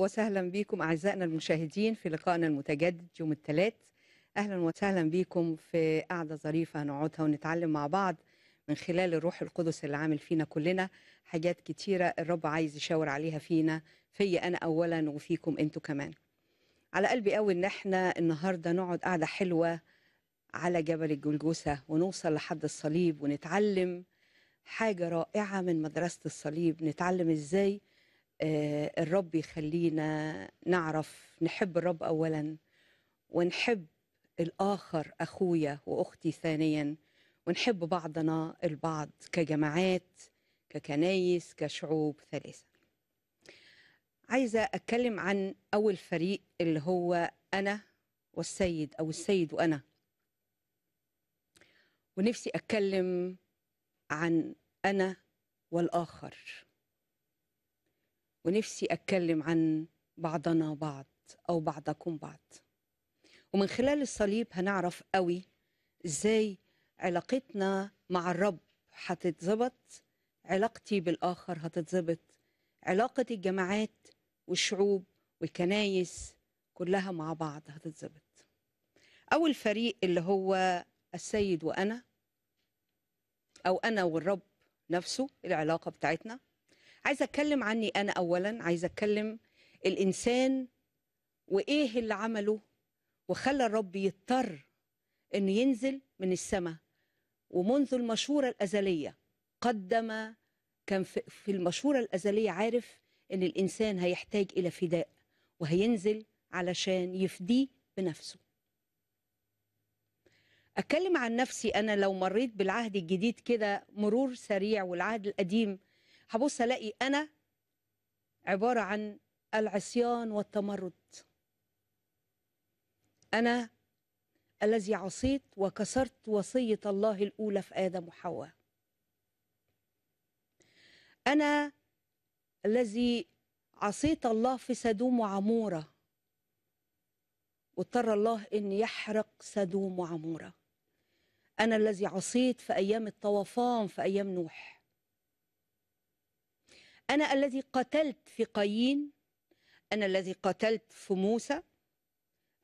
وسهلا بكم أعزائنا المشاهدين في لقائنا المتجدد يوم الثلاث أهلا وسهلا بكم في قعدة ظريفة هنقعدها ونتعلم مع بعض من خلال الروح القدس اللي عامل فينا كلنا حاجات كتيرة الرب عايز يشاور عليها فينا في أنا أولا وفيكم أنتوا كمان على قلبي قوي إن احنا النهاردة نقعد قعدة حلوة على جبل الجلجوسة ونوصل لحد الصليب ونتعلم حاجة رائعة من مدرسة الصليب نتعلم إزاي آه، الرب يخلينا نعرف نحب الرب اولا ونحب الاخر اخويا واختي ثانيا ونحب بعضنا البعض كجماعات ككنايس كشعوب ثلاثه عايزه اتكلم عن اول فريق اللي هو انا والسيد او السيد وانا ونفسي اتكلم عن انا والاخر ونفسي أتكلم عن بعضنا بعض أو بعضكم بعض ومن خلال الصليب هنعرف قوي إزاي علاقتنا مع الرب هتتظبط علاقتي بالآخر هتتظبط علاقة الجماعات والشعوب والكنايس كلها مع بعض هتتظبط أول فريق اللي هو السيد وأنا أو أنا والرب نفسه العلاقة بتاعتنا عايزه اتكلم عني انا اولا عايزه اتكلم الانسان وايه اللي عمله وخلى الرب يضطر انه ينزل من السماء ومنذ المشوره الازليه قدم كان في المشوره الازليه عارف ان الانسان هيحتاج الى فداء وهينزل علشان يفديه بنفسه اتكلم عن نفسي انا لو مريت بالعهد الجديد كده مرور سريع والعهد القديم هبص الاقي انا عباره عن العصيان والتمرد انا الذي عصيت وكسرت وصيه الله الاولى في ادم وحواء انا الذي عصيت الله في سدوم وعموره واضطر الله ان يحرق سدوم وعموره انا الذي عصيت في ايام الطوفان في ايام نوح أنا الذي قتلت في قايين أنا الذي قتلت في موسى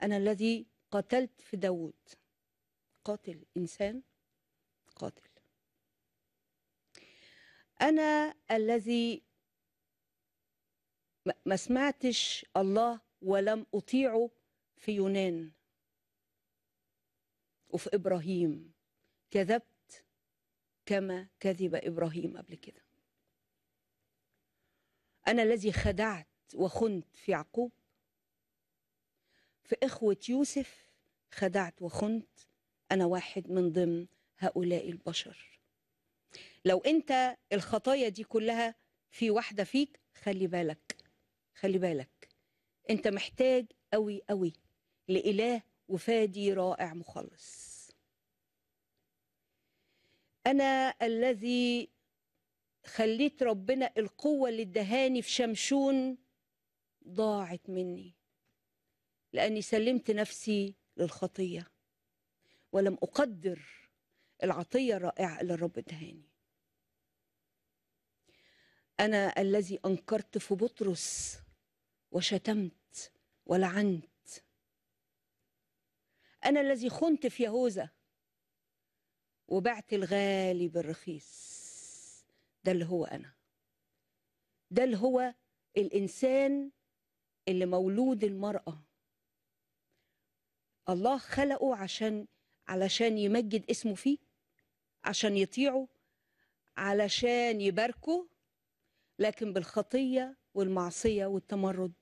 أنا الذي قتلت في داود قاتل إنسان قاتل أنا الذي ما سمعتش الله ولم أطيعه في يونان وفي إبراهيم كذبت كما كذب إبراهيم قبل كده أنا الذي خدعت وخنت في يعقوب في إخوة يوسف خدعت وخنت أنا واحد من ضمن هؤلاء البشر لو أنت الخطايا دي كلها في واحدة فيك خلي بالك خلي بالك أنت محتاج أوي أوي لإله وفادي رائع مخلص أنا الذي خليت ربنا القوة اللي ادهاني في شمشون ضاعت مني لأني سلمت نفسي للخطية ولم أقدر العطية الرائعة اللي الرب ادهاني أنا الذي أنكرت في بطرس وشتمت ولعنت أنا الذي خنت في يهوذا وبعت الغالي بالرخيص ده اللي هو انا ده اللي هو الانسان اللي مولود المراه الله خلقه عشان علشان يمجد اسمه فيه عشان يطيعه علشان يباركه لكن بالخطيه والمعصيه والتمرد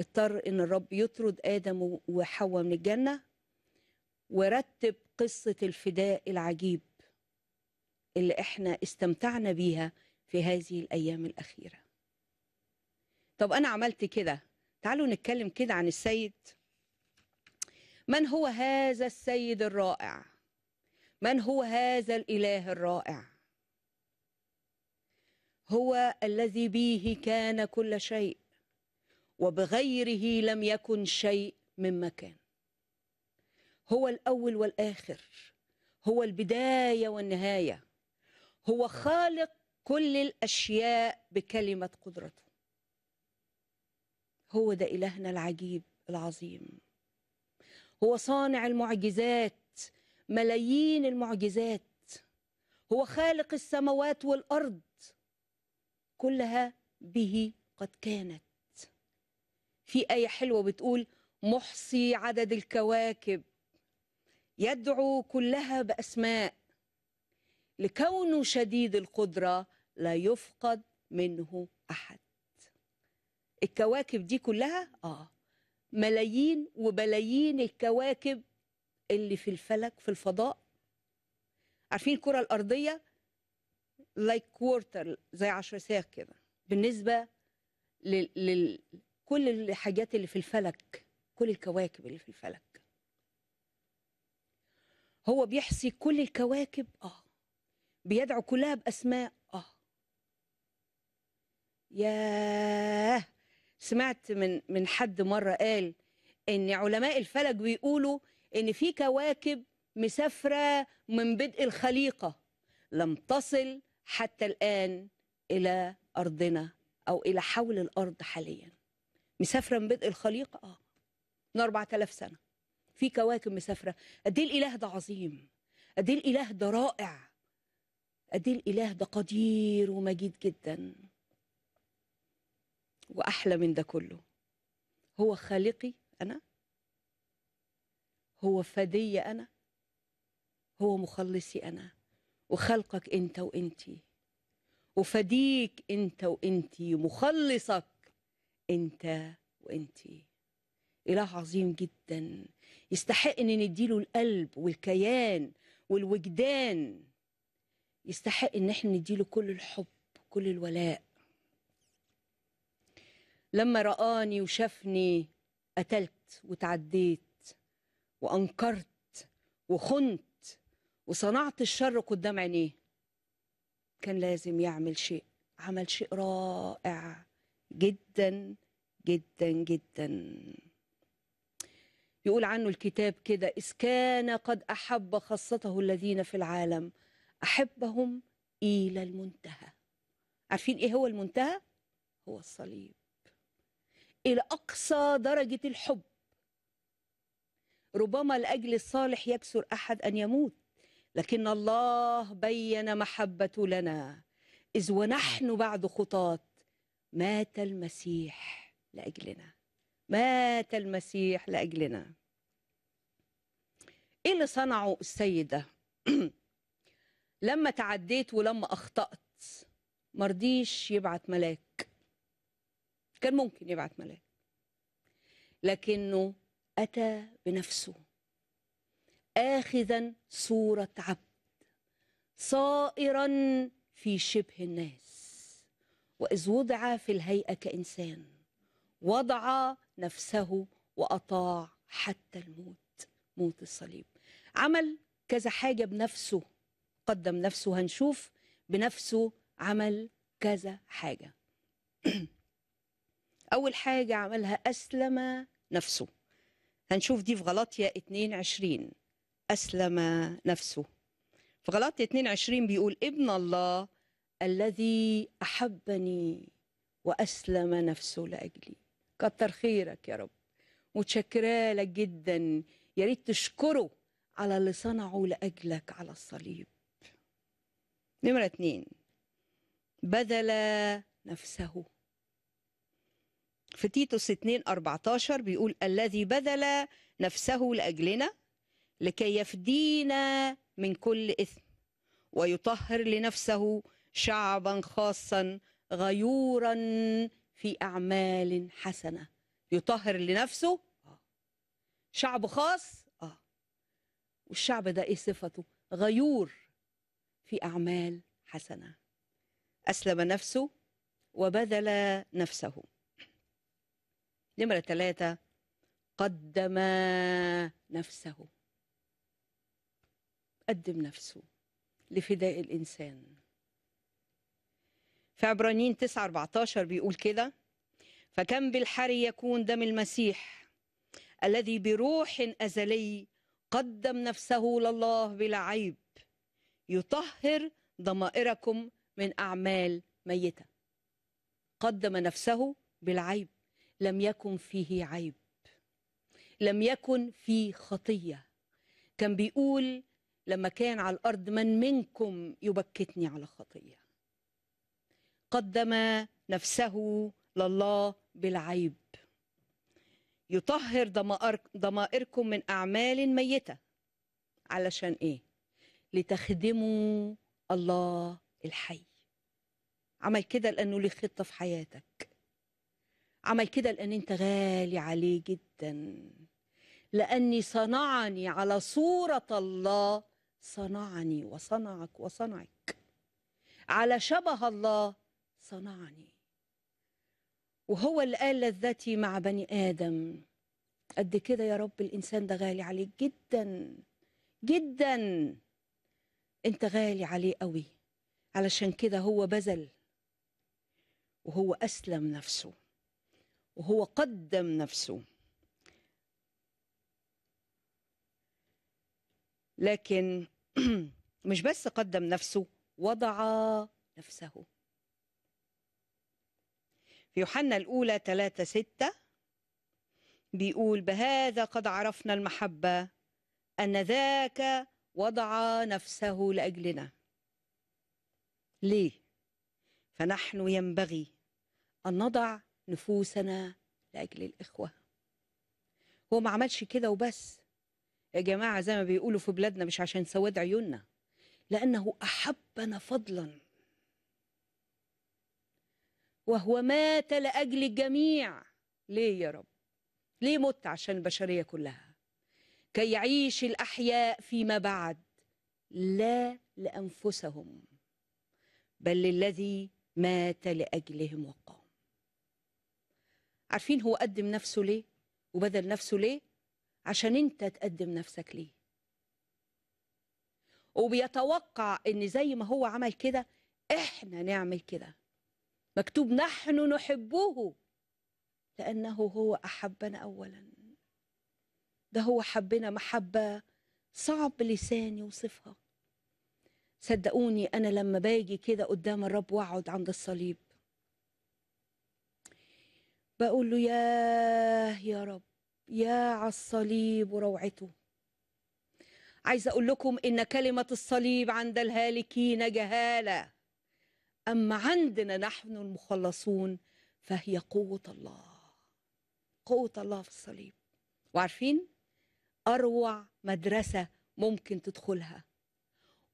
اضطر ان الرب يطرد ادم وحواء من الجنه ورتب قصه الفداء العجيب اللي احنا استمتعنا بيها في هذه الايام الاخيره طب انا عملت كده تعالوا نتكلم كده عن السيد من هو هذا السيد الرائع من هو هذا الاله الرائع هو الذي به كان كل شيء وبغيره لم يكن شيء مما كان هو الاول والاخر هو البدايه والنهايه هو خالق كل الأشياء بكلمة قدرته هو ده إلهنا العجيب العظيم هو صانع المعجزات ملايين المعجزات هو خالق السماوات والأرض كلها به قد كانت في آية حلوة بتقول محصي عدد الكواكب يدعو كلها بأسماء لكونه شديد القدرة لا يفقد منه أحد الكواكب دي كلها آه ملايين وبلايين الكواكب اللي في الفلك في الفضاء عارفين الكرة الأرضية لايك like كوارتر زي عشر ساق كده بالنسبة لكل لل... كل الحاجات اللي في الفلك كل الكواكب اللي في الفلك هو بيحصي كل الكواكب اه بيدعو كلها بأسماء آه يا سمعت من من حد مرة قال إن علماء الفلك بيقولوا إن في كواكب مسافرة من بدء الخليقة لم تصل حتى الآن إلى أرضنا أو إلى حول الأرض حاليا مسافرة من بدء الخليقة آه من 4000 سنة في كواكب مسافرة قد إيه الإله ده عظيم قد إيه الإله ده رائع قد ايه الاله ده قدير ومجيد جدا واحلى من ده كله هو خالقي انا هو فدي انا هو مخلصي انا وخلقك انت وانتي وفديك انت وانتي مخلصك انت وانتي اله عظيم جدا يستحق ان نديله القلب والكيان والوجدان يستحق ان احنا نديله كل الحب كل الولاء لما رآني وشافني قتلت وتعديت وأنكرت وخنت وصنعت الشر قدام عينيه كان لازم يعمل شيء عمل شيء رائع جدا جدا جدا يقول عنه الكتاب كده إذ كان قد أحب خاصته الذين في العالم احبهم الى المنتهى عارفين ايه هو المنتهى هو الصليب الى اقصى درجه الحب ربما لاجل الصالح يكسر احد ان يموت لكن الله بين محبته لنا اذ ونحن بعد خطاه مات المسيح لاجلنا مات المسيح لاجلنا ايه اللي صنعه السيده لما تعديت ولما اخطات مرضيش يبعت ملاك كان ممكن يبعت ملاك لكنه اتى بنفسه اخذا صوره عبد صائرا في شبه الناس واذ وضع في الهيئه كانسان وضع نفسه واطاع حتى الموت موت الصليب عمل كذا حاجه بنفسه قدم نفسه هنشوف بنفسه عمل كذا حاجة أول حاجة عملها أسلم نفسه هنشوف دي في غلطية 22 أسلم نفسه في غلطية 22 بيقول ابن الله الذي أحبني وأسلم نفسه لأجلي كتر خيرك يا رب متشكرا لك جدا يا ريت تشكره على اللي صنعه لأجلك على الصليب نمرة اتنين بذل نفسه في تيتوس 2 14 بيقول الذي بذل نفسه لأجلنا لكي يفدينا من كل إثم ويطهر لنفسه شعبا خاصا غيورا في أعمال حسنة يطهر لنفسه آه. شعب خاص آه. والشعب ده إيه صفته غيور في أعمال حسنة أسلم نفسه وبذل نفسه نمرة ثلاثة قدم نفسه قدم نفسه لفداء الإنسان في عبرانيين 9 14 بيقول كده فكم بالحري يكون دم المسيح الذي بروح أزلي قدم نفسه لله بلا عيب يطهر ضمائركم من أعمال ميتة قدم نفسه بالعيب لم يكن فيه عيب لم يكن فيه خطية كان بيقول لما كان على الأرض من منكم يبكتني على خطية قدم نفسه لله بالعيب يطهر ضمائركم من أعمال ميتة علشان إيه لتخدموا الله الحي عمل كده لأنه ليه خطة في حياتك عمل كده لأن أنت غالي عليه جدا لأني صنعني على صورة الله صنعني وصنعك وصنعك على شبه الله صنعني وهو اللي قال لذتي مع بني آدم قد كده يا رب الإنسان ده غالي عليك جدا جدا انت غالي عليه قوي علشان كده هو بذل وهو اسلم نفسه وهو قدم نفسه لكن مش بس قدم نفسه وضع نفسه في يوحنا الأولى 3 6 بيقول بهذا قد عرفنا المحبة أن ذاك وضع نفسه لاجلنا ليه فنحن ينبغي ان نضع نفوسنا لاجل الاخوه هو ما عملش كده وبس يا جماعه زي ما بيقولوا في بلادنا مش عشان سواد عيوننا لانه احبنا فضلا وهو مات لاجل الجميع ليه يا رب ليه مت عشان البشريه كلها كي يعيش الأحياء فيما بعد لا لأنفسهم بل للذي مات لأجلهم وقام عارفين هو قدم نفسه ليه وبذل نفسه ليه عشان انت تقدم نفسك ليه وبيتوقع ان زي ما هو عمل كده احنا نعمل كده مكتوب نحن نحبه لانه هو احبنا اولا ده هو حبنا محبة صعب لسان يوصفها صدقوني أنا لما باجي كده قدام الرب وأقعد عند الصليب بقول له ياه يا رب يا على الصليب وروعته عايزة أقول لكم إن كلمة الصليب عند الهالكين جهالة أما عندنا نحن المخلصون فهي قوة الله قوة الله في الصليب وعارفين اروع مدرسه ممكن تدخلها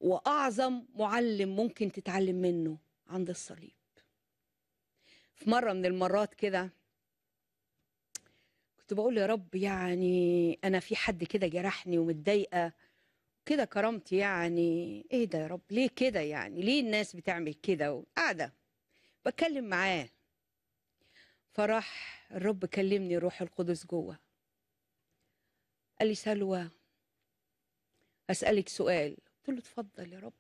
واعظم معلم ممكن تتعلم منه عند الصليب في مره من المرات كده كنت بقول يا رب يعني انا في حد كده جرحني ومتضايقه كده كرامتي يعني ايه ده يا رب ليه كده يعني ليه الناس بتعمل كده وقاعده بتكلم معاه فراح الرب كلمني روح القدس جوه قال لي سلوى أسألك سؤال قلت له اتفضل يا رب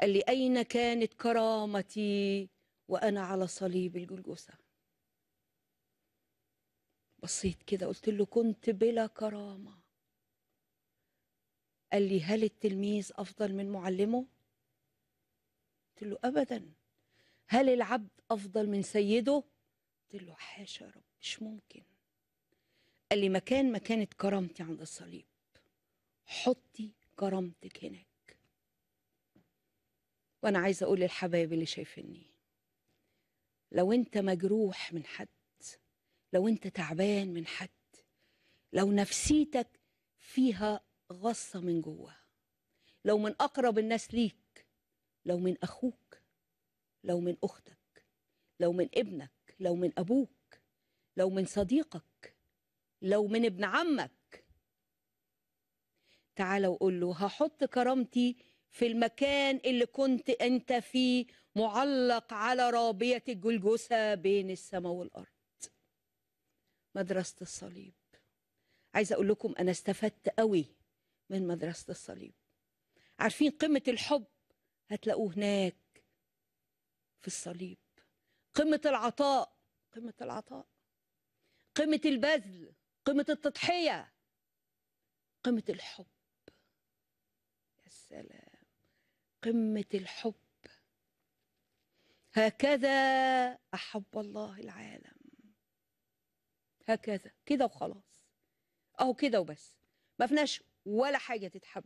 قال لي أين كانت كرامتي وأنا على صليب الجلجثة بصيت كده قلت له كنت بلا كرامة قال لي هل التلميذ أفضل من معلمه قلت له أبدا هل العبد أفضل من سيده قلت له حاشا يا رب مش ممكن قال لي مكان ما كانت كرامتي عند الصليب حطي كرامتك هناك وانا عايزه اقول للحبايب اللي شايفيني لو انت مجروح من حد لو انت تعبان من حد لو نفسيتك فيها غصه من جوه لو من اقرب الناس ليك لو من اخوك لو من اختك لو من ابنك لو من ابوك لو من صديقك لو من ابن عمك تعال وقول له هحط كرامتي في المكان اللي كنت انت فيه معلق على رابية الجلجثة بين السماء والأرض مدرسة الصليب عايزة أقول لكم أنا استفدت قوي من مدرسة الصليب عارفين قمة الحب هتلاقوه هناك في الصليب قمة العطاء قمة العطاء قمة البذل قمه التضحية قمه الحب يا سلام قمة الحب هكذا أحب الله العالم هكذا كده وخلاص أهو كده وبس ما فيناش ولا حاجة تتحب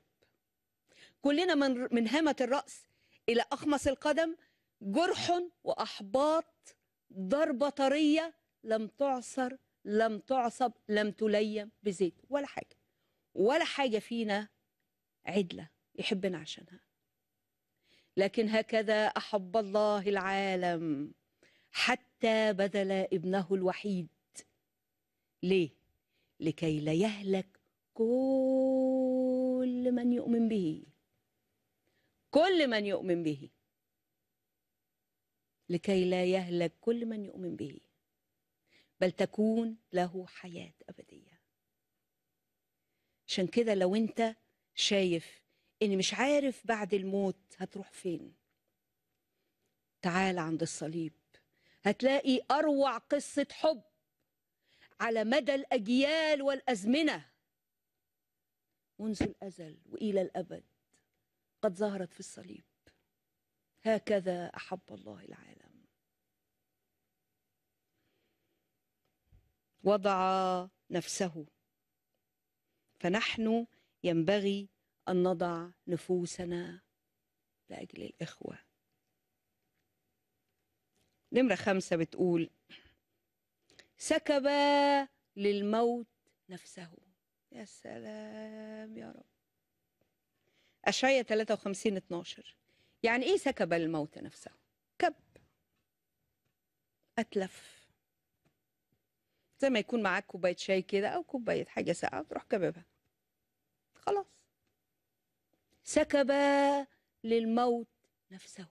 كلنا من من هامة الرأس إلى أخمص القدم جرح وأحباط ضربة طرية لم تعصر لم تعصب لم تليم بزيت ولا حاجة ولا حاجة فينا عدلة يحبنا عشانها لكن هكذا أحب الله العالم حتى بذل ابنه الوحيد ليه؟ لكي لا يهلك كل من يؤمن به كل من يؤمن به لكي لا يهلك كل من يؤمن به بل تكون له حياة أبدية عشان كده لو أنت شايف إن مش عارف بعد الموت هتروح فين تعال عند الصليب هتلاقي أروع قصة حب على مدى الأجيال والأزمنة منذ الأزل وإلى الأبد قد ظهرت في الصليب هكذا أحب الله العالم وضع نفسه فنحن ينبغي ان نضع نفوسنا لاجل الاخوه نمره خمسه بتقول سكب للموت نفسه يا سلام يا رب أشعية 53 12 يعني إيه سكب للموت نفسه كب أتلف زي ما يكون معاك كوبايه شاي كده او كوبايه حاجه ساقعه تروح كببها خلاص سكب للموت نفسه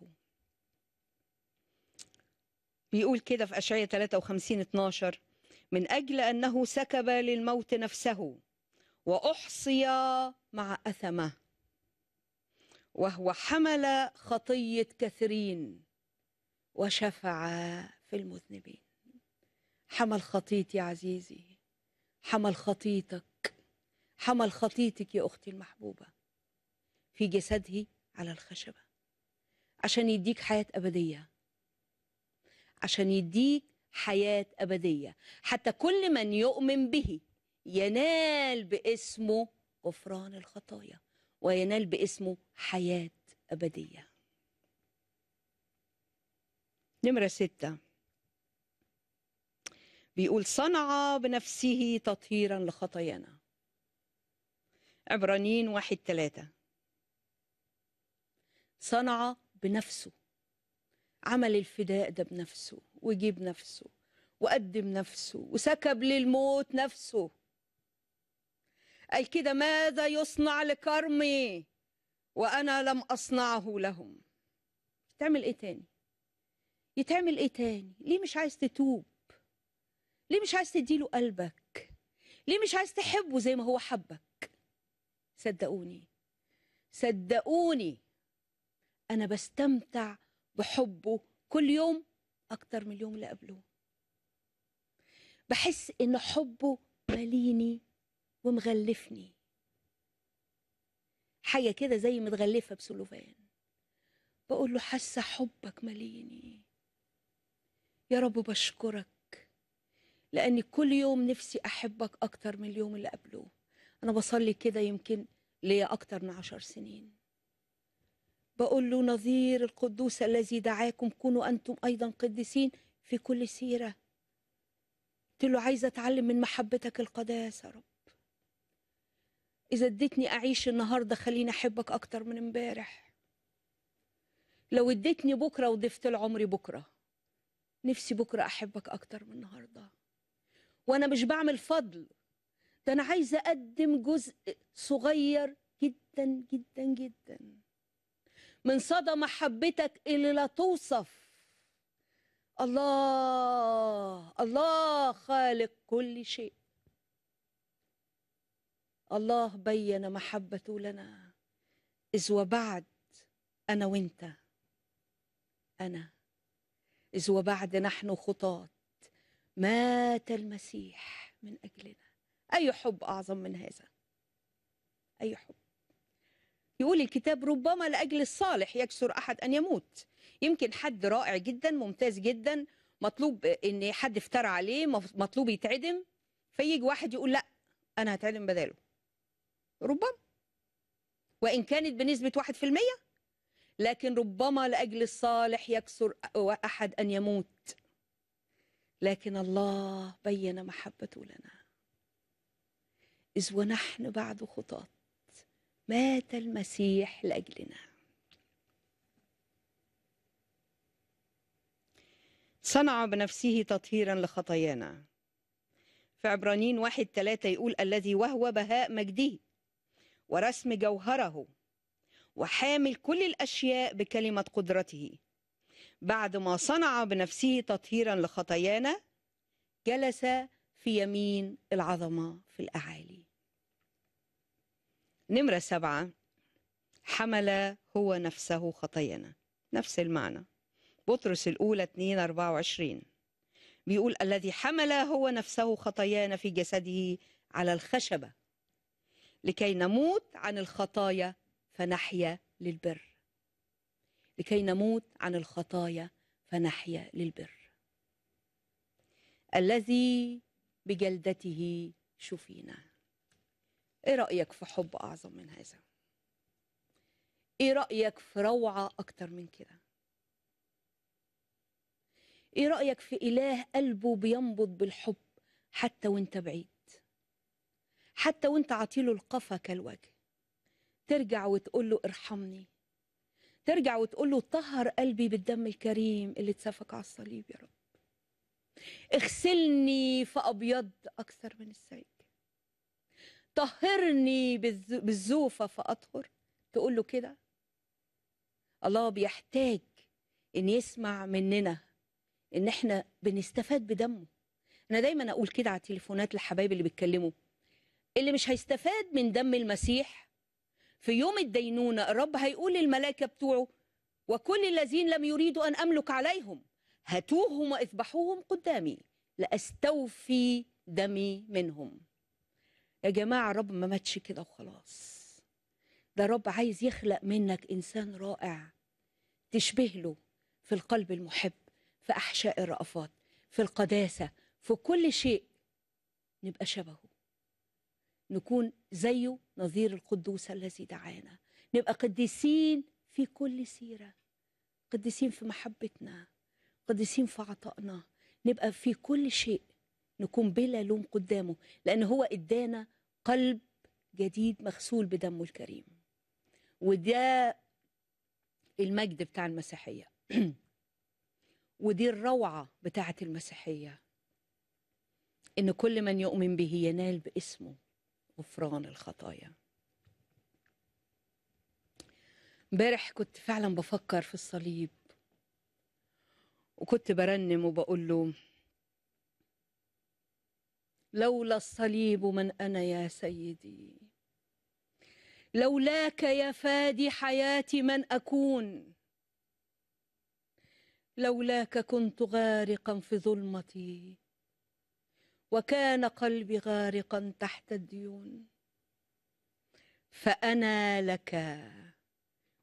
بيقول كده في اشعياء 53 12 من أجل أنه سكب للموت نفسه وأحصي مع أثمه وهو حمل خطية كثيرين وشفع في المذنبين حمل يا عزيزي حمل خطيطك حمل خطيطك يا أختي المحبوبة في جسده على الخشبة عشان يديك حياة أبدية عشان يديك حياة أبدية حتى كل من يؤمن به ينال باسمه غفران الخطايا وينال باسمه حياة أبدية نمرة ستة بيقول صنع بنفسه تطهيرا لخطايانا عبرانيين واحد ثلاثة صنع بنفسه عمل الفداء ده بنفسه وجيب نفسه وقدم نفسه وسكب للموت نفسه قال كده ماذا يصنع لكرمي وأنا لم أصنعه لهم تعمل إيه تاني يتعمل إيه تاني ليه مش عايز تتوب ليه مش عايز تديله قلبك ليه مش عايز تحبه زي ما هو حبك صدقوني صدقوني انا بستمتع بحبه كل يوم اكتر من اليوم اللي قبله بحس ان حبه ماليني ومغلفني حاجه كده زي متغلفه بسلوفان بقول له حاسه حبك ماليني يا رب بشكرك لأني كل يوم نفسي أحبك أكتر من اليوم اللي قبله أنا بصلي كده يمكن ليا أكتر من عشر سنين بقول له نظير القدوس الذي دعاكم كونوا أنتم أيضا قديسين في كل سيرة قلت له عايزة أتعلم من محبتك القداسة يا رب إذا اديتني أعيش النهاردة خليني أحبك أكتر من امبارح لو اديتني بكرة وضفت لعمري بكرة نفسي بكرة أحبك أكتر من النهارده وانا مش بعمل فضل ده انا عايزه اقدم جزء صغير جدا جدا جدا من صدى محبتك اللي لا توصف الله الله خالق كل شيء الله بين محبته لنا إذ وبعد أنا وإنت أنا إذ وبعد نحن خطاة مات المسيح من أجلنا أي حب أعظم من هذا أي حب يقول الكتاب ربما لأجل الصالح يكسر أحد أن يموت يمكن حد رائع جدا ممتاز جدا مطلوب ان حد افترى عليه مطلوب يتعدم فيجي واحد يقول لا انا هتعدم بداله ربما وان كانت بنسبه 1% لكن ربما لاجل الصالح يكسر احد ان يموت لكن الله بين محبته لنا إذ ونحن بعد خطاة مات المسيح لأجلنا صنع بنفسه تطهيرا لخطايانا في عبرانين واحد ثلاثة يقول الذي وهو بهاء مجده ورسم جوهره وحامل كل الأشياء بكلمة قدرته بعد ما صنع بنفسه تطهيرا لخطايانا جلس في يمين العظمه في الاعالي نمره سبعه حمل هو نفسه خطايانا نفس المعنى بطرس الاولى 2 24 بيقول الذي حمل هو نفسه خطايانا في جسده على الخشبه لكي نموت عن الخطايا فنحيا للبر لكي نموت عن الخطايا فنحيا للبر الذي بجلدته شفينا ايه رايك في حب اعظم من هذا ايه رايك في روعه اكتر من كده ايه رايك في اله قلبه بينبض بالحب حتى وانت بعيد حتى وانت عطيله القفا كالوجه ترجع وتقول له ارحمني ترجع وتقول له طهر قلبي بالدم الكريم اللي اتسفك على الصليب يا رب اغسلني فأبيض أكثر من السيج طهرني بالزوفة فأطهر تقول له كده الله بيحتاج إن يسمع مننا إن إحنا بنستفاد بدمه أنا دايما أقول كده على التليفونات لحبايبي اللي بيتكلموا اللي مش هيستفاد من دم المسيح في يوم الدينونة الرب هيقول للملائكة بتوعه وكل الذين لم يريدوا أن أملك عليهم هاتوهم واذبحوهم قدامي لأستوفي دمي منهم يا جماعة الرب ما ماتش كده وخلاص ده رب عايز يخلق منك إنسان رائع تشبه له في القلب المحب في أحشاء الرأفات في القداسة في كل شيء نبقى شبهه نكون زيه نظير القدوس الذي دعانا نبقى قديسين في كل سيرة قديسين في محبتنا قديسين في عطائنا نبقى في كل شيء نكون بلا لوم قدامه لأن هو إدانا قلب جديد مغسول بدمه الكريم وده المجد بتاع المسيحية ودي الروعة بتاعة المسيحية إن كل من يؤمن به ينال باسمه غفران الخطايا امبارح كنت فعلا بفكر في الصليب وكنت برنم وبقول له لولا الصليب من انا يا سيدي لولاك يا فادي حياتي من اكون لولاك كنت غارقا في ظلمتي وكان قلبي غارقا تحت الديون فأنا لك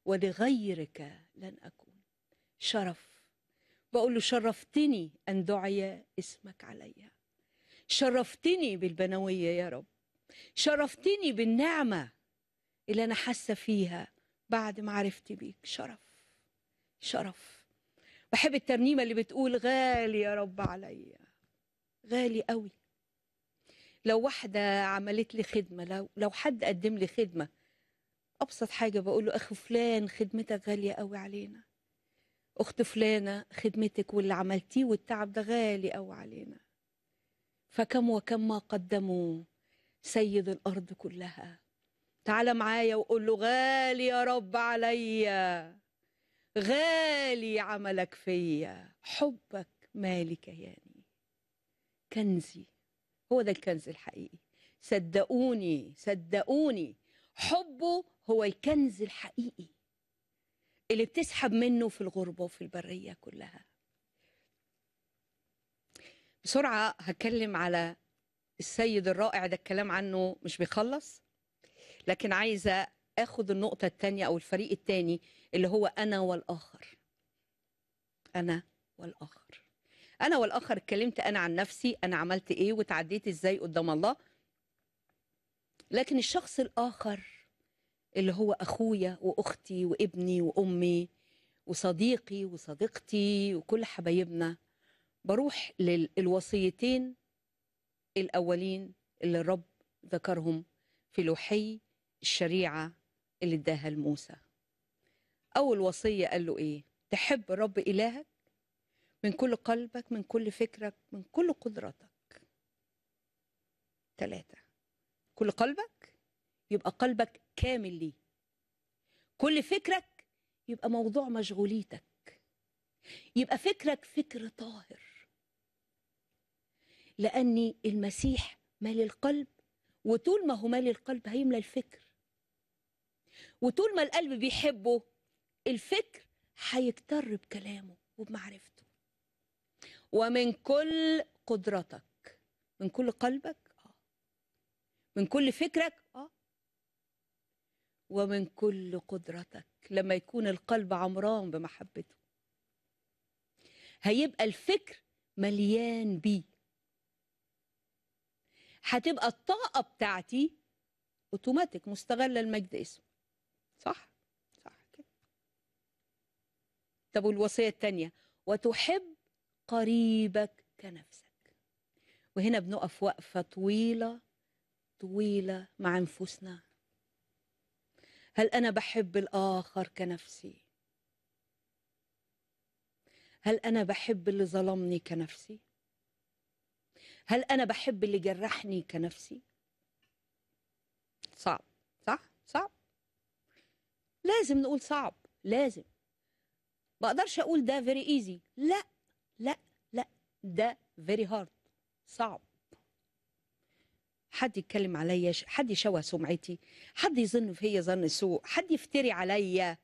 ولغيرك لن أكون شرف بقول له شرفتني أن دعي اسمك عليا شرفتني بالبنوية يا رب شرفتني بالنعمة اللي أنا حاسة فيها بعد ما عرفت بيك شرف شرف بحب الترنيمة اللي بتقول غالي يا رب عليا غالي قوي لو واحدة عملت لي خدمة لو, لو حد قدم لي خدمة أبسط حاجة بقول له أخو فلان خدمتك غالية قوي علينا أخت فلانة خدمتك واللي عملتيه والتعب ده غالي قوي علينا فكم وكم ما قدموا سيد الأرض كلها تعال معايا وقول له غالي يا رب عليا غالي عملك فيا حبك مالك ياني كنزي هو ده الكنز الحقيقي صدقوني صدقوني حبه هو الكنز الحقيقي اللي بتسحب منه في الغربة وفي البرية كلها بسرعة هتكلم على السيد الرائع ده الكلام عنه مش بيخلص لكن عايزة اخد النقطة الثانية او الفريق الثاني اللي هو انا والاخر انا والاخر انا والاخر اتكلمت انا عن نفسي انا عملت ايه وتعديت ازاي قدام الله لكن الشخص الاخر اللي هو اخويا واختي وابني وامي وصديقي وصديقتي وكل حبايبنا بروح للوصيتين الاولين اللي الرب ذكرهم في لوحي الشريعه اللي اداها لموسى اول وصيه قال له ايه تحب رب الهك من كل قلبك من كل فكرك من كل قدرتك ثلاثة كل قلبك يبقى قلبك كامل ليه كل فكرك يبقى موضوع مشغوليتك يبقى فكرك فكر طاهر لأني المسيح مال القلب وطول ما هو مال القلب هيملى الفكر وطول ما القلب بيحبه الفكر هيكتر بكلامه وبمعرفته ومن كل قدرتك من كل قلبك اه من كل فكرك اه ومن كل قدرتك لما يكون القلب عمران بمحبته هيبقى الفكر مليان بيه هتبقى الطاقه بتاعتي اوتوماتيك مستغله المجد اسمه صح صح كده طب والوصيه الثانيه وتحب قريبك كنفسك وهنا بنقف وقفة طويلة طويلة مع انفسنا هل أنا بحب الآخر كنفسي هل أنا بحب اللي ظلمني كنفسي هل أنا بحب اللي جرحني كنفسي صعب صح صعب لازم نقول صعب لازم ما اقدرش اقول ده فيري ايزي لا لا لا ده فيري هارد صعب حد يتكلم عليا حد يشوه سمعتي حد يظن فيا ظن سوء حد يفتري عليا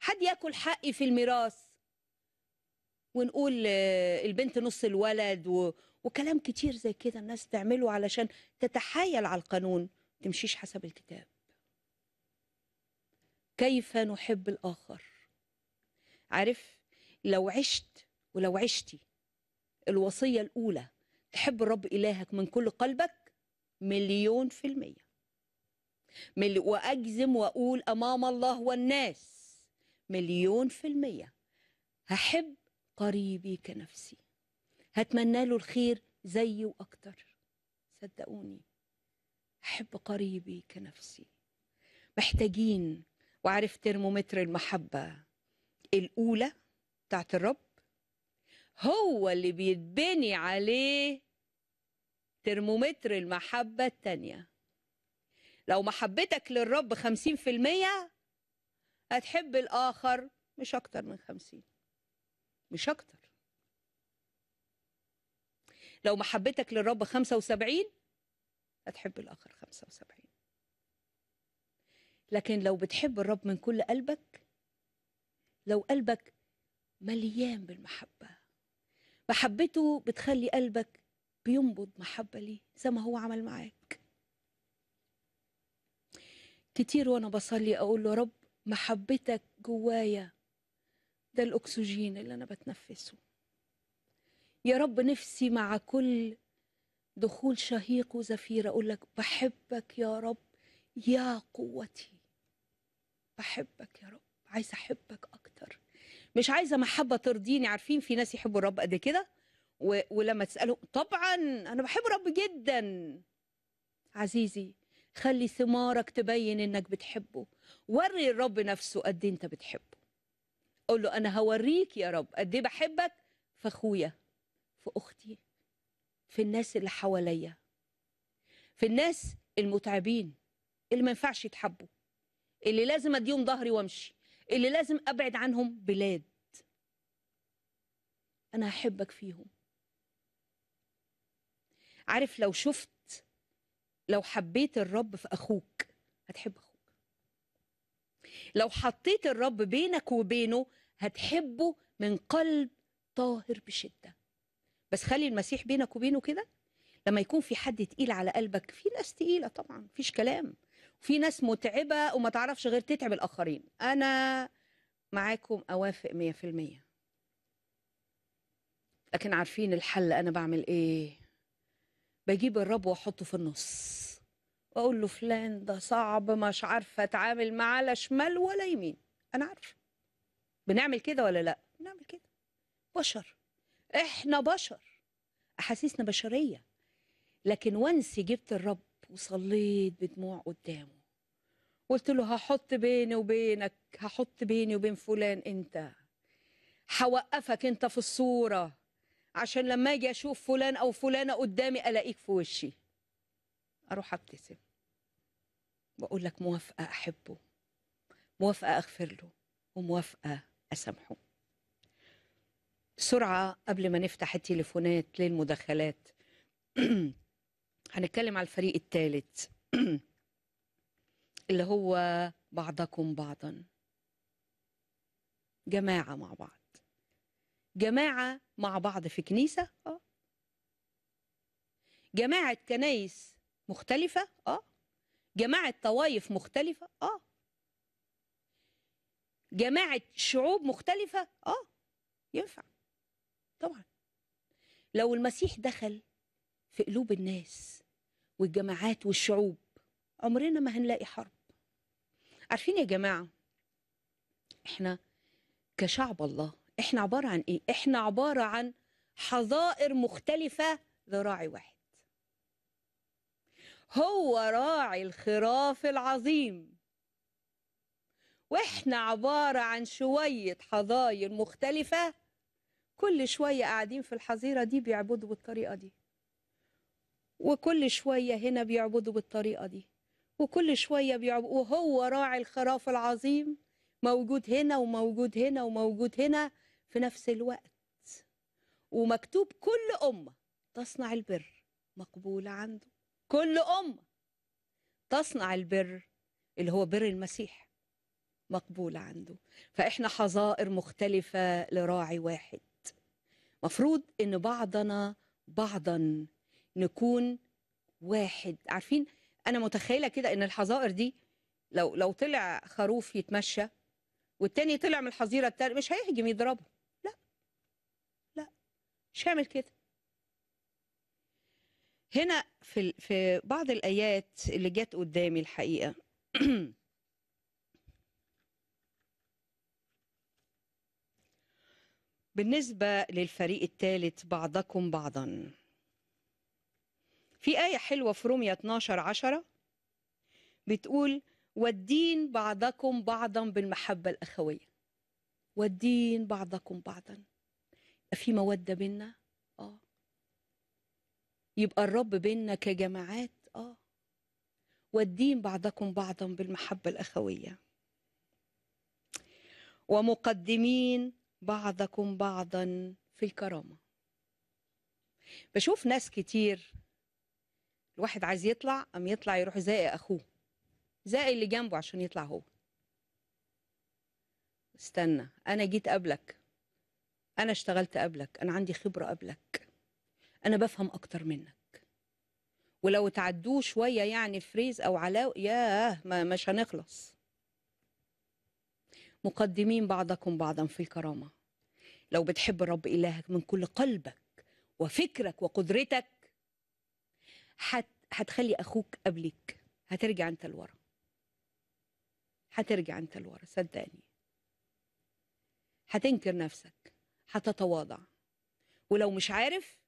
حد ياكل حقي في الميراث ونقول آه، البنت نص الولد و... وكلام كتير زي كده الناس تعمله علشان تتحايل على القانون تمشيش حسب الكتاب كيف نحب الآخر عارف لو عشت ولو عشتي الوصية الأولى تحب الرب إلهك من كل قلبك مليون في المية ملي وأجزم وأقول أمام الله والناس مليون في المية هحب قريبي كنفسي هتمنى له الخير زي وأكتر صدقوني أحب قريبي كنفسي محتاجين وعارف ترمومتر المحبة الأولى بتاعت الرب هو اللي بيتبني عليه ترمومتر المحبة التانية لو محبتك للرب خمسين في المية هتحب الآخر مش أكتر من خمسين مش أكتر لو محبتك للرب خمسة وسبعين هتحب الآخر خمسة وسبعين لكن لو بتحب الرب من كل قلبك لو قلبك مليان بالمحبه محبته بتخلي قلبك بينبض محبة ليه زي ما هو عمل معاك كتير وأنا بصلي أقول له رب محبتك جوايا ده الأكسجين اللي أنا بتنفسه يا رب نفسي مع كل دخول شهيق وزفير أقول لك بحبك يا رب يا قوتي بحبك يا رب عايز أحبك أكتر مش عايزه محبه ترضيني عارفين في ناس يحبوا الرب قد كده ولما تساله طبعا انا بحب الرب جدا عزيزي خلي ثمارك تبين انك بتحبه وري الرب نفسه قد إيه انت بتحبه قول له انا هوريك يا رب قد ايه بحبك في اخويا في اختي في الناس اللي حواليا في الناس المتعبين اللي ما ينفعش يتحبوا اللي لازم اديهم ظهري وامشي اللي لازم ابعد عنهم بلاد انا هحبك فيهم عارف لو شفت لو حبيت الرب في اخوك هتحب اخوك لو حطيت الرب بينك وبينه هتحبه من قلب طاهر بشده بس خلي المسيح بينك وبينه كده لما يكون في حد تقيل على قلبك في ناس تقيله طبعا مفيش كلام في ناس متعبه وما تعرفش غير تتعب الاخرين انا معاكم اوافق 100% لكن عارفين الحل انا بعمل ايه بجيب الرب واحطه في النص واقول له فلان ده صعب مش عارفه اتعامل معاه لا شمال ولا يمين انا عارفه بنعمل كده ولا لا بنعمل كده بشر احنا بشر احاسيسنا بشريه لكن وانسي جبت الرب وصليت بدموع قدامه قلت له هحط بيني وبينك هحط بيني وبين فلان انت هوقفك انت في الصوره عشان لما اجي اشوف فلان او فلانه قدامي الاقيك في وشي اروح ابتسم واقول لك موافقه احبه موافقه اغفر له وموافقه اسامحه سرعه قبل ما نفتح التليفونات للمداخلات هنتكلم على الفريق الثالث اللي هو بعضكم بعضا جماعة مع بعض جماعة مع بعض في كنيسة اه جماعة كنايس مختلفة اه جماعة طوايف مختلفة اه جماعة شعوب مختلفة اه ينفع طبعا لو المسيح دخل في قلوب الناس والجماعات والشعوب عمرنا ما هنلاقي حرب عارفين يا جماعة احنا كشعب الله احنا عبارة عن ايه احنا عبارة عن حظائر مختلفة لراعي واحد هو راعي الخراف العظيم واحنا عبارة عن شوية حظاير مختلفة كل شوية قاعدين في الحظيرة دي بيعبدوا بالطريقة دي وكل شوية هنا بيعبدوا بالطريقة دي وكل شوية بيعبدوا وهو راعي الخراف العظيم موجود هنا وموجود هنا وموجود هنا في نفس الوقت ومكتوب كل أمة تصنع البر مقبولة عنده كل أمة تصنع البر اللي هو بر المسيح مقبولة عنده فإحنا حظائر مختلفة لراعي واحد مفروض إن بعضنا بعضا نكون واحد عارفين انا متخيله كده ان الحظائر دي لو لو طلع خروف يتمشى والتاني طلع من الحظيره التانية مش هيهجم يضربه لا لا مش هيعمل كده هنا في في بعض الايات اللي جت قدامي الحقيقه بالنسبه للفريق الثالث بعضكم بعضا في آية حلوة في رومية 12 10 بتقول والدين بعضكم بعضا بالمحبة الأخوية والدين بعضكم بعضا في مودة بينا آه يبقى الرب بينا كجماعات آه والدين بعضكم بعضا بالمحبة الأخوية ومقدمين بعضكم بعضا في الكرامة بشوف ناس كتير الواحد عايز يطلع قام يطلع يروح زائق اخوه زائق اللي جنبه عشان يطلع هو استنى انا جيت قبلك انا اشتغلت قبلك انا عندي خبره قبلك انا بفهم اكتر منك ولو تعدوه شويه يعني فريز او علاء ياه ما مش هنخلص مقدمين بعضكم بعضا في الكرامه لو بتحب الرب الهك من كل قلبك وفكرك وقدرتك حت هتخلي اخوك قبلك هترجع انت لورا هترجع انت لورا صدقني هتنكر نفسك هتتواضع ولو مش عارف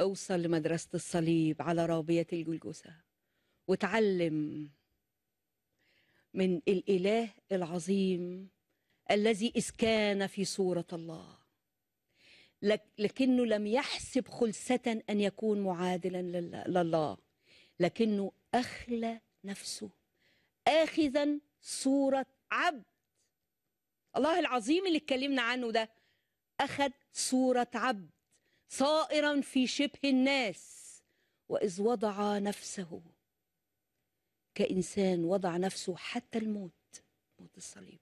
اوصل لمدرسة الصليب على رابية الجلجثة وتعلم من الإله العظيم الذي اسكان في صورة الله لكنه لم يحسب خلسة أن يكون معادلا لله لكنه أخلى نفسه آخذا صورة عبد الله العظيم اللي اتكلمنا عنه ده أخذ صورة عبد صائرا في شبه الناس وإذ وضع نفسه كإنسان وضع نفسه حتى الموت موت الصليب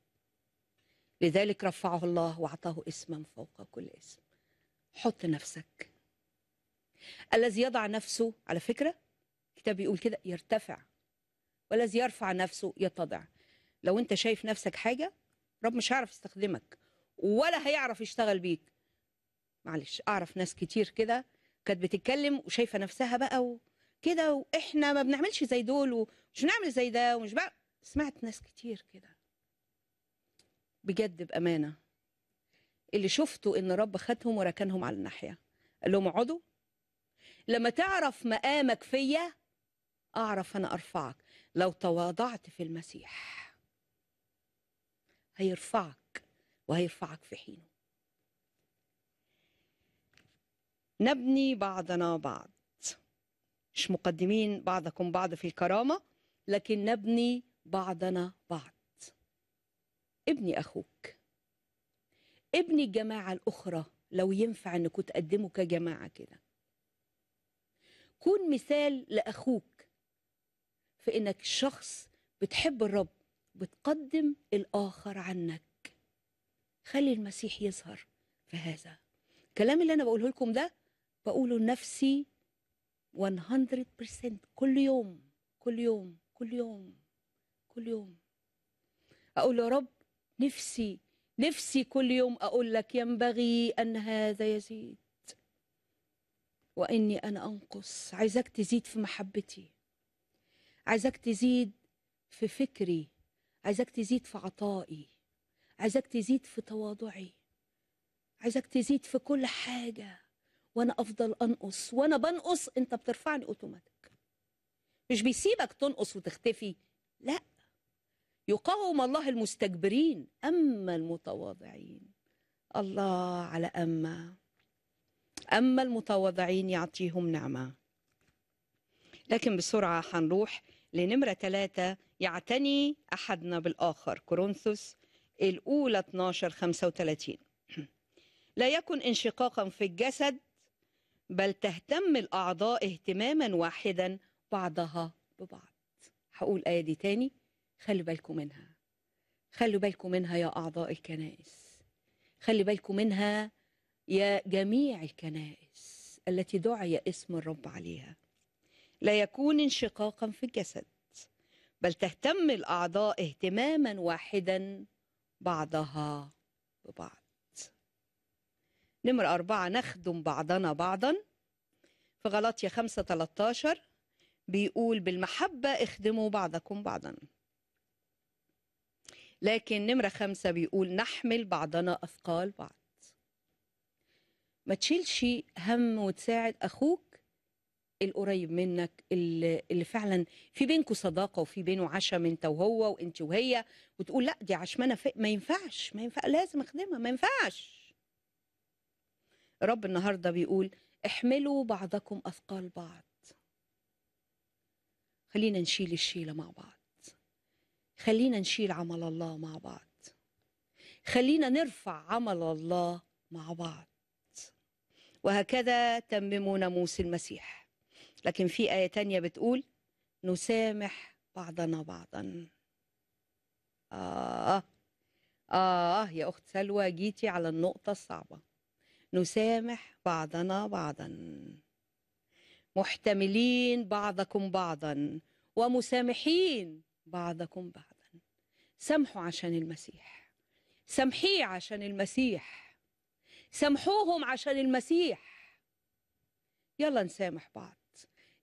لذلك رفعه الله وأعطاه اسما فوق كل اسم حط نفسك الذي يضع نفسه على فكرة الكتاب بيقول كده يرتفع والذي يرفع نفسه يتضع لو انت شايف نفسك حاجة رب مش هيعرف يستخدمك ولا هيعرف يشتغل بيك معلش اعرف ناس كتير كده كانت بتتكلم وشايفه نفسها بقى وكده واحنا ما بنعملش زي دول ومش بنعمل زي ده ومش بقى سمعت ناس كتير كده بجد بامانه اللي شفتوا ان رب خدهم وركنهم على الناحيه قال لهم اقعدوا لما تعرف مقامك فيا اعرف انا ارفعك لو تواضعت في المسيح هيرفعك وهيرفعك في حينه نبني بعضنا بعض مش مقدمين بعضكم بعض في الكرامة لكن نبني بعضنا بعض ابني أخوك ابني الجماعة الأخرى لو ينفع أنكم تقدموا كجماعة كده كون مثال لأخوك في أنك شخص بتحب الرب بتقدم الآخر عنك خلي المسيح يظهر في هذا الكلام اللي أنا بقوله لكم ده بقوله لنفسي 100% كل يوم كل يوم كل يوم كل يوم أقول يا رب نفسي نفسي كل يوم أقول لك ينبغي أن هذا يزيد وإني أنا أنقص عايزاك تزيد في محبتي عايزاك تزيد في فكري عايزاك تزيد في عطائي عايزاك تزيد في تواضعي عايزاك تزيد في كل حاجة وأنا أفضل أنقص وأنا بنقص أنت بترفعني أوتوماتيك مش بيسيبك تنقص وتختفي لأ يقاوم الله المستكبرين أما المتواضعين الله على أما أما المتواضعين يعطيهم نعمة لكن بسرعة هنروح لنمرة ثلاثة يعتني أحدنا بالآخر كورنثوس الأولى 12 35 لا يكن انشقاقا في الجسد بل تهتم الأعضاء اهتماما واحدا بعضها ببعض هقول آية دي تاني خلوا بالكم منها خلوا بالكم منها يا أعضاء الكنائس خلوا بالكم منها يا جميع الكنائس التي دعي اسم الرب عليها لا يكون انشقاقا في الجسد بل تهتم الأعضاء اهتماما واحدا بعضها ببعض نمرة أربعة نخدم بعضنا بعضا في غلطية 5 13 بيقول بالمحبة اخدموا بعضكم بعضا لكن نمرة خمسة بيقول نحمل بعضنا أثقال بعض ما تشيلش هم وتساعد أخوك القريب منك اللي, اللي فعلا في بينكم صداقه وفي بينه عشم انت وهو وانت وهي وتقول لا دي عشمانه ما ينفعش ما ينفع لازم اخدمها ما ينفعش رب النهارده بيقول احملوا بعضكم اثقال بعض خلينا نشيل الشيله مع بعض خلينا نشيل عمل الله مع بعض خلينا نرفع عمل الله مع بعض وهكذا تمموا ناموس المسيح لكن في آية تانية بتقول نسامح بعضنا بعضا آه آه يا أخت سلوى جيتي على النقطة الصعبة نسامح بعضنا بعضا محتملين بعضكم بعضا ومسامحين بعضكم بعضا سامحوا عشان المسيح سامحيه عشان المسيح سامحوهم عشان المسيح يلا نسامح بعض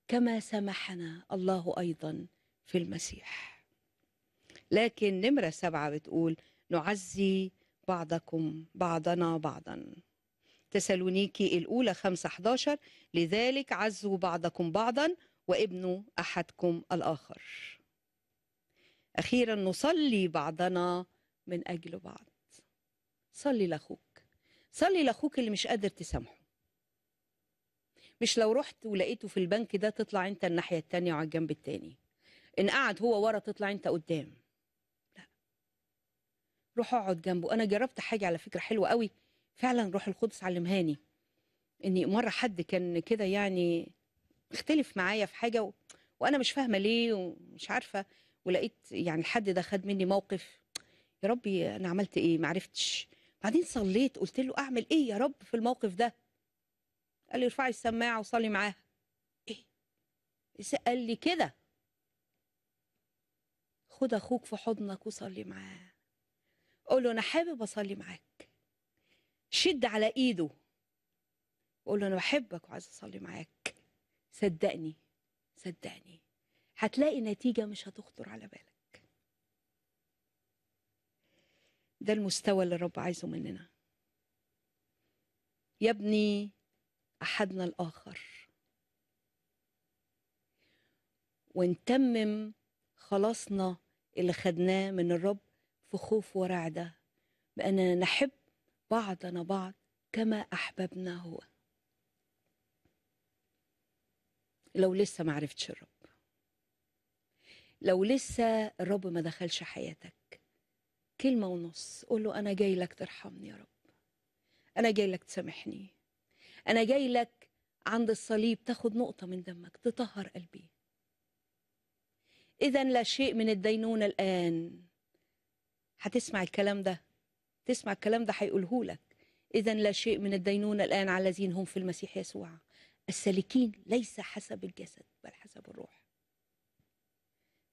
كما سمحنا الله أيضا في المسيح لكن نمرة سبعة بتقول نعزي بعضكم بعضنا بعضا تسالونيكي الأولى 5 11 لذلك عزوا بعضكم بعضا وابنوا أحدكم الآخر أخيرا نصلي بعضنا من أجل بعض صلي لأخوك صلي لأخوك اللي مش قادر تسامحه مش لو رحت ولقيته في البنك ده تطلع انت الناحية التانية وعلى الجنب التاني ان قعد هو ورا تطلع انت قدام لا روح اقعد جنبه انا جربت حاجة على فكرة حلوة قوي فعلا روح القدس علمهاني اني مرة حد كان كده يعني اختلف معايا في حاجة و... وانا مش فاهمة ليه ومش عارفة ولقيت يعني الحد ده خد مني موقف يا ربي انا عملت ايه ما عرفتش بعدين صليت قلت له اعمل ايه يا رب في الموقف ده قال لي ارفعي السماعه وصلي معاها ايه قال لي كده خد اخوك في حضنك وصلي معاه قول له انا حابب اصلي معاك شد على ايده وقول له انا بحبك وعايز اصلي معاك صدقني صدقني هتلاقي نتيجة مش هتخطر على بالك ده المستوى اللي الرب عايزه مننا يبني أحدنا الآخر ونتمم خلاصنا اللي خدناه من الرب في خوف ورعدة بأننا نحب بعضنا بعض كما أحببنا هو لو لسه معرفتش الرب لو لسه الرب ما دخلش حياتك كلمة ونص قول له أنا جاي لك ترحمني يا رب أنا جاي لك تسامحني أنا جاي لك عند الصليب تاخد نقطة من دمك تطهر قلبي إذا لا شيء من الدينونة الآن هتسمع الكلام ده تسمع الكلام ده هيقوله لك إذا لا شيء من الدينونة الآن على الذين هم في المسيح يسوع السالكين ليس حسب الجسد بل حسب الروح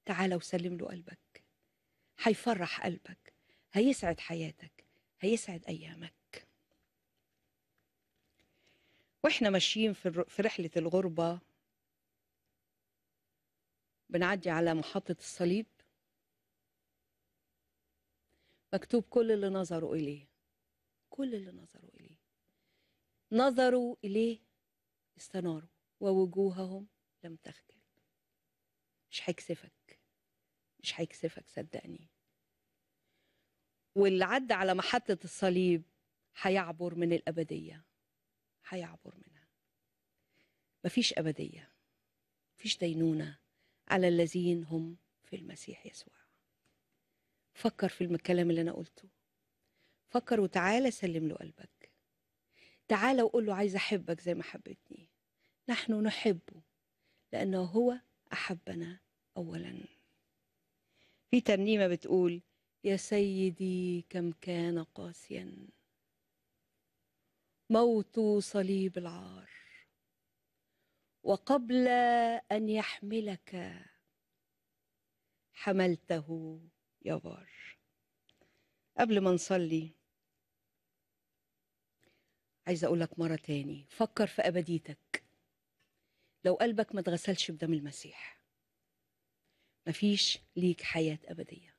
تعال وسلم له قلبك هيفرح قلبك هيسعد حياتك هيسعد أيامك وإحنا ماشيين في رحلة الغربة بنعدي على محطة الصليب مكتوب كل اللي نظروا إليه كل اللي نظروا إليه نظروا إليه استناروا ووجوههم لم تخجل مش هيكسفك مش هيكسفك صدقني واللي عدى على محطة الصليب هيعبر من الأبدية هيعبر منها مفيش أبدية مفيش دينونة على الذين هم في المسيح يسوع فكر في الكلام اللي أنا قلته فكر وتعالى سلم له قلبك تعالى وقول له عايز أحبك زي ما حبيتني نحن نحبه لأنه هو أحبنا أولاً في ترنيمة بتقول يا سيدي كم كان قاسيا موت صليب العار وقبل أن يحملك حملته يا بار قبل ما نصلي عايز أقول لك مرة تاني فكر في أبديتك لو قلبك ما اتغسلش بدم المسيح مفيش ليك حياة أبدية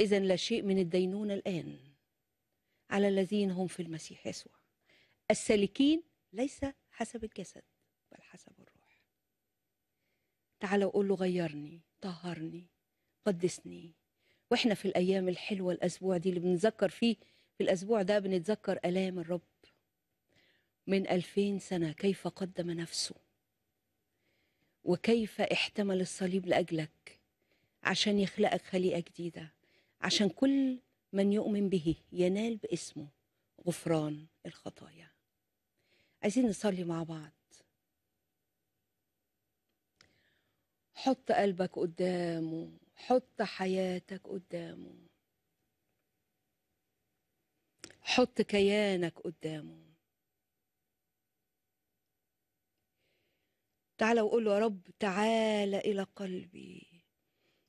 إذا لا شيء من الدينونة الآن على الذين هم في المسيح يسوع السالكين ليس حسب الجسد بل حسب الروح تعالى وقول له غيرني طهرني قدسني واحنا في الايام الحلوه الاسبوع دي اللي بنتذكر فيه في الاسبوع ده بنتذكر الام الرب من ألفين سنه كيف قدم نفسه وكيف احتمل الصليب لاجلك عشان يخلقك خليقه جديده عشان كل من يؤمن به ينال باسمه غفران الخطايا عايزين نصلي مع بعض حط قلبك قدامه حط حياتك قدامه حط كيانك قدامه تعالى وقول له يا رب تعالى إلى قلبي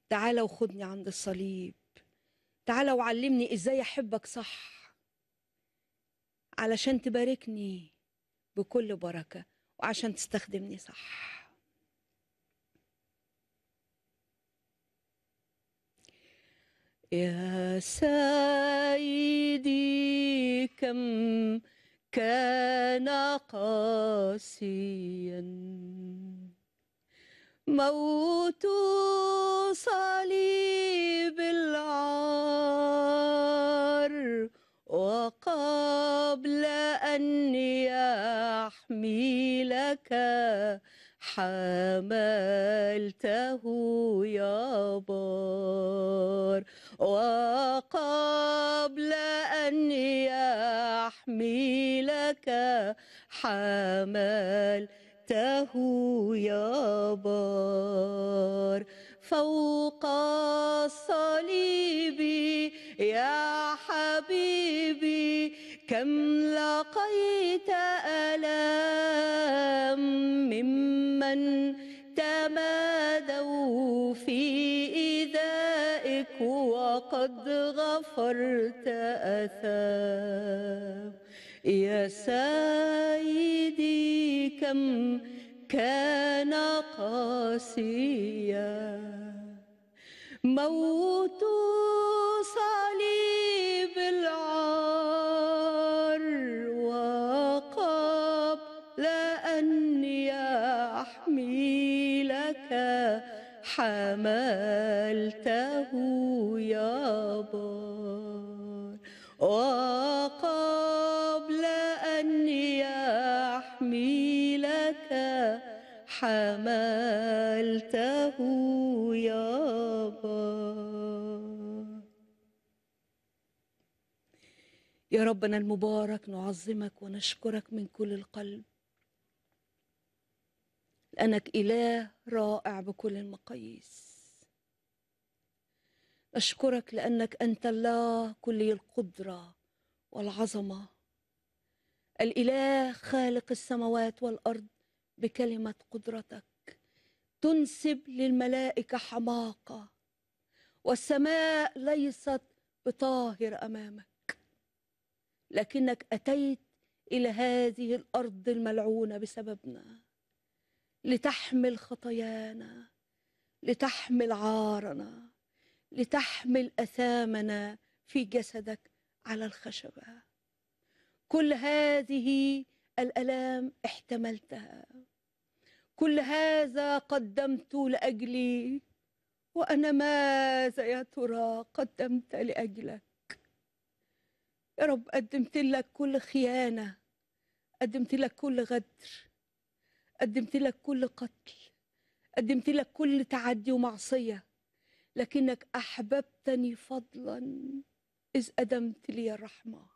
تعالى وخدني عند الصليب تعالى وعلمني إزاي أحبك صح علشان تباركني بكل بركة وعشان تستخدمني صح يا سيدي كم كان قاسيا موت صليب العار وقبل أن يحمي لك حملته يا بار وقبل أن يحملك حملته يا بار فوق الصليب يا حبيبي كم لقيت ألام ممن تمادوا في إذائك وقد غفرت أثام يا سيدي كم كان قاسيا موت صليب العار وقبل أن أحمي لك حملته يا بار وقبل أن يحمي لك حملته يا ربنا المبارك نعظمك ونشكرك من كل القلب لأنك إله رائع بكل المقاييس أشكرك لأنك أنت الله كل القدرة والعظمة الإله خالق السماوات والأرض بكلمة قدرتك تنسب للملائكة حماقة والسماء ليست بطاهر أمامك لكنك أتيت إلى هذه الأرض الملعونة بسببنا لتحمل خطايانا لتحمل عارنا لتحمل أثامنا في جسدك على الخشبة كل هذه الألام احتملتها كل هذا قدمت لأجلي وأنا ماذا يا ترى قدمت لأجلك يا رب قدمت لك كل خيانة قدمت لك كل غدر قدمت لك كل قتل قدمت لك كل تعدي ومعصية لكنك أحببتني فضلا إذ أدمت لي الرحمة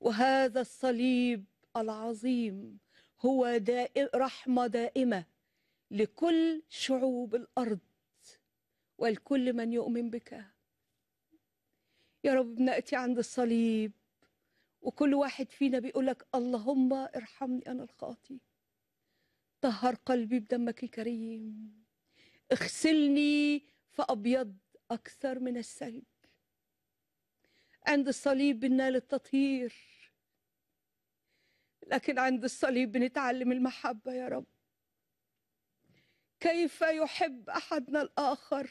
وهذا الصليب العظيم هو دائم رحمة دائمة لكل شعوب الأرض ولكل من يؤمن بك يا رب بناتي عند الصليب وكل واحد فينا بيقول لك اللهم ارحمني انا الخاطي طهر قلبي بدمك الكريم اغسلني فابيض اكثر من الثلج عند الصليب بننال التطهير لكن عند الصليب بنتعلم المحبه يا رب كيف يحب احدنا الاخر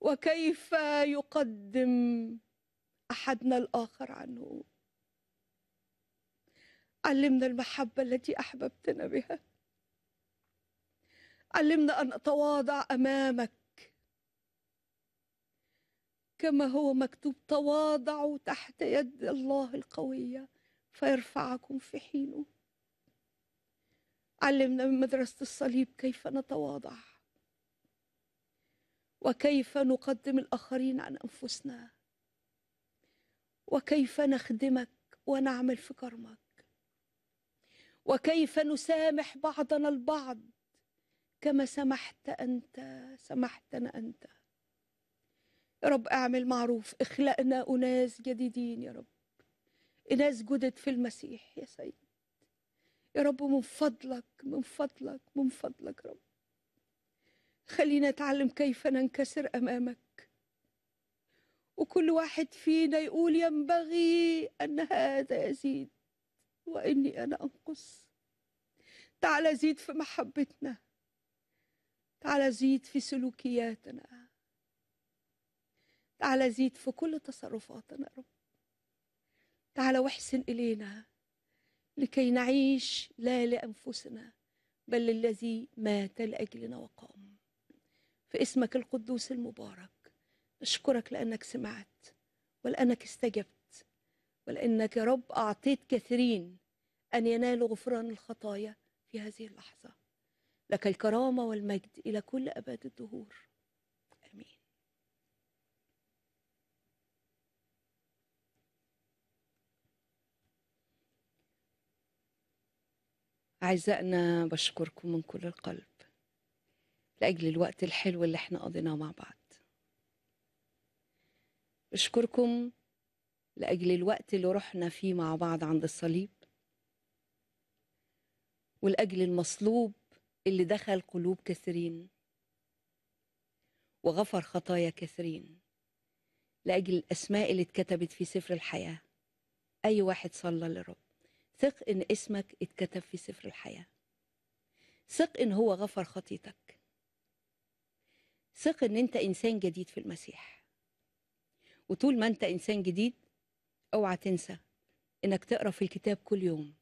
وكيف يقدم احدنا الاخر عنه علمنا المحبه التي احببتنا بها علمنا ان نتواضع امامك كما هو مكتوب تواضعوا تحت يد الله القويه فيرفعكم في حينه علمنا من مدرسه الصليب كيف نتواضع وكيف نقدم الآخرين عن أنفسنا وكيف نخدمك ونعمل في كرمك وكيف نسامح بعضنا البعض كما سمحت أنت سمحتنا أنت يا رب اعمل معروف اخلقنا أناس جديدين يا رب اناس جدد في المسيح يا سيد يا رب من فضلك من فضلك من فضلك يا رب خلينا نتعلم كيف ننكسر أمامك وكل واحد فينا يقول ينبغي أن هذا يزيد وإني أنا أنقص تعال زيد في محبتنا تعال زيد في سلوكياتنا تعال زيد في كل تصرفاتنا يا رب تعال واحسن إلينا لكي نعيش لا لأنفسنا بل للذي مات لأجلنا وقام في اسمك القدوس المبارك نشكرك لأنك سمعت ولأنك استجبت ولأنك يا رب أعطيت كثيرين أن ينالوا غفران الخطايا في هذه اللحظة لك الكرامة والمجد إلى كل أبد الدهور آمين أعزائنا بشكركم من كل القلب لأجل الوقت الحلو اللي احنا قضيناه مع بعض بشكركم لأجل الوقت اللي رحنا فيه مع بعض عند الصليب ولأجل المصلوب اللي دخل قلوب كثيرين وغفر خطايا كثيرين لأجل الأسماء اللي اتكتبت في سفر الحياة أي واحد صلى للرب ثق إن اسمك اتكتب في سفر الحياة ثق إن هو غفر خطيتك ثق ان انت انسان جديد في المسيح وطول ما انت انسان جديد اوعى تنسى انك تقرا في الكتاب كل يوم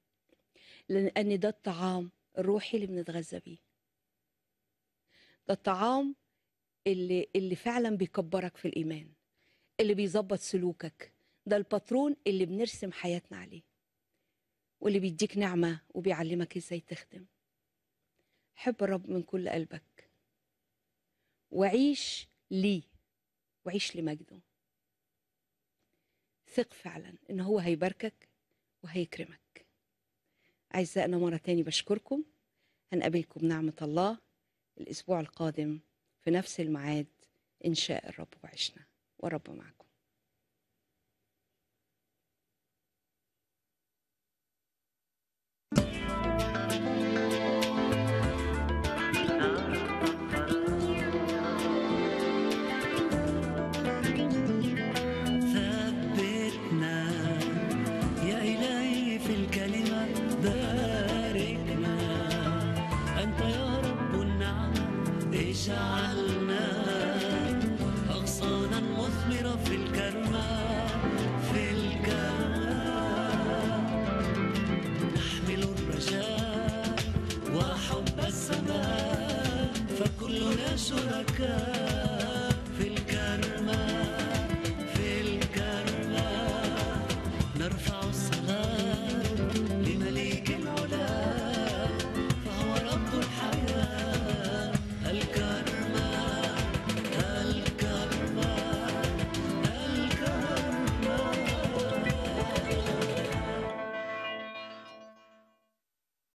لان ده الطعام الروحي اللي بنتغذى بيه ده الطعام اللي اللي فعلا بيكبرك في الايمان اللي بيظبط سلوكك ده الباترون اللي بنرسم حياتنا عليه واللي بيديك نعمه وبيعلمك ازاي تخدم حب الرب من كل قلبك وعيش ليه وعيش لمجده ثق فعلا ان هو هيباركك وهيكرمك اعزائنا مره تاني بشكركم هنقابلكم نعمه الله الاسبوع القادم في نفس الميعاد ان شاء الرب وعشنا ورب معكم لك